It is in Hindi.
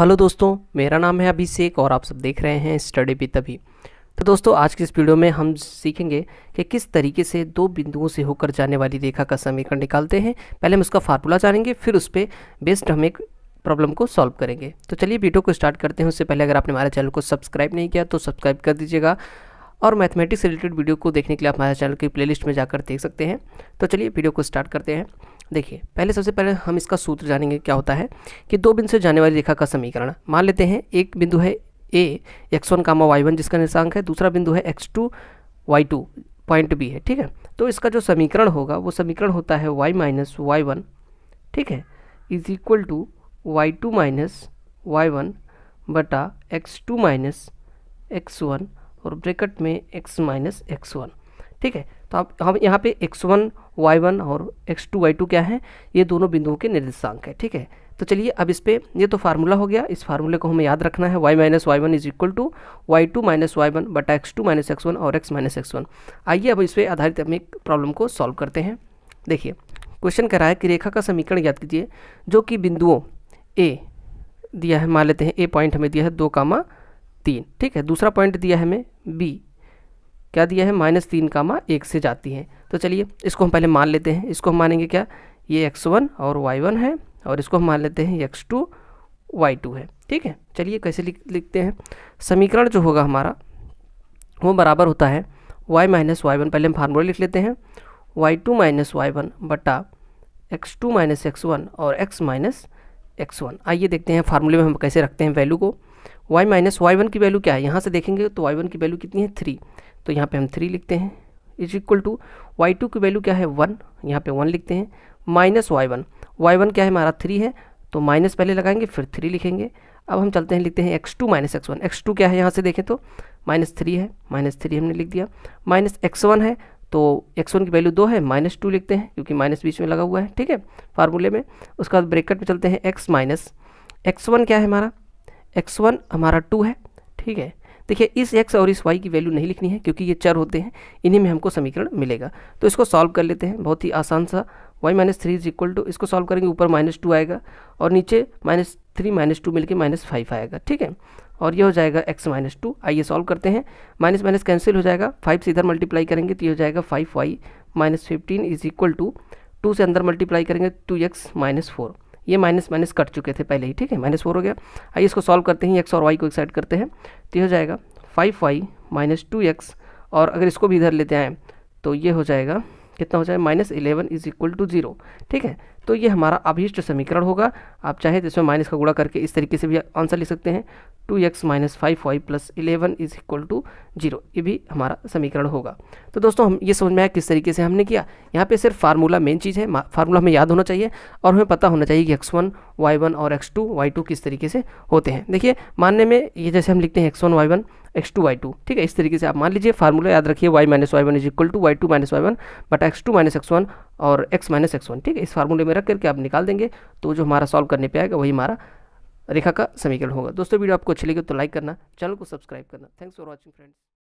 हेलो दोस्तों मेरा नाम है अभिषेक और आप सब देख रहे हैं स्टडी भी तभी तो दोस्तों आज की इस वीडियो में हम सीखेंगे कि किस तरीके से दो बिंदुओं से होकर जाने वाली रेखा का समीकरण निकालते हैं पहले हम उसका फार्मूला जानेंगे फिर उस पर बेस्ड हम एक प्रॉब्लम को सॉल्व करेंगे तो चलिए वीडियो को स्टार्ट करते हैं उससे पहले अगर आपने हमारे चैनल को सब्सक्राइब नहीं किया तो सब्सक्राइब कर दीजिएगा और मैथमेटिक्स रिलेटेड वीडियो को देखने के लिए आप हमारे चैनल की प्लेलिस्ट में जाकर देख सकते हैं तो चलिए वीडियो को स्टार्ट करते हैं देखिए पहले सबसे पहले हम इसका सूत्र जानेंगे क्या होता है कि दो बिंदु से जाने वाली रेखा का समीकरण मान लेते हैं एक बिंदु है A x one comma y one जिसका निशांक है दूसरा बिंदु है x two y two point B है ठीक है तो इसका जो समीकरण होगा वो समीकरण होता है वाई माइनस वाई वन ठीक है is equal to y two minus y one बटा x two minus x one और ब्रेकट में एक्स माइनस एक्स वन ठीक है तो अब हम यहाँ पे एक्स वन वाई वन और एक्स टू वाई टू क्या है ये दोनों बिंदुओं के निर्देशांक है ठीक है तो चलिए अब इस पर ये तो फार्मूला हो गया इस फार्मूले को हमें याद रखना है y minus y one is equal to y two minus y one बटा x two minus x one और एक्स माइनस एक्स वन आइए अब इस पर आधारित हम एक प्रॉब्लम को सॉल्व करते हैं देखिए क्वेश्चन कह रहा है कि रेखा का समीकरण याद कीजिए जो कि बिंदुओं ए दिया है मान लेते हैं ए पॉइंट हमें दिया है दो कामा तीन ठीक है दूसरा पॉइंट दिया है हमें बी क्या दिया है माइनस तीन कामा एक से जाती है तो चलिए इसको हम पहले मान लेते हैं इसको हम मानेंगे क्या ये एक्स वन और वाई वन है और इसको हम मान लेते हैं एक्स टू वाई टू है ठीक है चलिए कैसे लिख लिखते हैं समीकरण जो होगा हमारा वो बराबर होता है y माइनस वाई वन पहले हम फार्मूला लिख लेते हैं y2 two minus y one बटा x two minus x one और x माइनस एक्स वन आइए देखते हैं फार्मूले में हम कैसे रखते हैं वैल्यू को y माइनस वाई वन की वैल्यू क्या है यहाँ से देखेंगे तो y1 की वैल्यू कितनी है थ्री तो यहाँ पे हम थ्री लिखते हैं is equal to y two की वैल्यू क्या है वन यहाँ पे वन लिखते हैं minus y one y one क्या है हमारा थ्री है तो माइनस पहले लगाएंगे फिर थ्री लिखेंगे अब हम चलते हैं लिखते हैं x two minus x one x two क्या है यहाँ से देखें तो माइनस थ्री है माइनस थ्री हमने लिख दिया माइनस एक्स वन है तो एक्स वन की वैल्यू दो है माइनस टू लिखते हैं क्योंकि माइनस बीच में लगा हुआ है ठीक है फार्मूले में उसके बाद ब्रेकट में चलते हैं एक्स माइनस एक्स वन क्या है हमारा एक्स वन हमारा टू है ठीक है देखिए इस एक्स और इस वाई की वैल्यू नहीं लिखनी है क्योंकि ये चर होते हैं इन्हीं में हमको समीकरण मिलेगा तो इसको सॉल्व कर लेते हैं बहुत ही आसान सा y minus three is equal to इसको सॉल्व करेंगे ऊपर माइनस टू आएगा और नीचे माइनस थ्री माइनस टू मिलकर माइनस फाइव आएगा ठीक है और ये हो जाएगा एक्स माइनस टू आइए सॉल्व करते हैं माइनस माइनस कैंसिल हो जाएगा फाइव से इधर मल्टीप्लाई करेंगे तो ये हो जाएगा five y minus fifteen is equal to two से अंदर मल्टीप्लाई करेंगे टू एक्स माइनस फोर ये माइनस माइनस कट चुके थे पहले ही ठीक है माइनस फोर हो गया आइए इसको सॉल्व करते हैं एक्स और वाई को एक साइड करते हैं तो ये हो जाएगा five y minus two x और अगर इसको भी इधर लेते आएँ तो ये हो जाएगा कितना हो जाए minus eleven is equal to zero ठीक है तो ये हमारा अभिष्ट समीकरण होगा आप चाहे तो इसमें माइनस का गुड़ा करके इस तरीके से भी आंसर लिख सकते हैं two x minus five y plus eleven is equal to zero ये भी हमारा समीकरण होगा तो दोस्तों हम ये समझ में आया किस तरीके से हमने किया यहाँ पे सिर्फ फार्मूला मेन चीज़ है फार्मूला हमें याद होना चाहिए और हमें पता होना चाहिए कि एक्स वन वाई वन और एक्स टू वाई टू किस तरीके से होते हैं देखिए मानने में ये जैसे हम लिखते हैं x one y one x two y two ठीक है इस तरीके से आप मान लीजिए फार्मूला याद रखिए y minus y one is equal to y two minus y one बट x two minus x one और एक्स माइनस एक्स वन ठीक है इस फार्मूले में रख करके आप निकाल देंगे तो जो हमारा सॉल्व करने पर आएगा वही हमारा रेखा का समीकरण होगा दोस्तों वीडियो आपको अच्छी लगे तो लाइक करना चैनल को सब्सक्राइब करना थैंक्स फॉर वॉचिंग फ्रेंड्स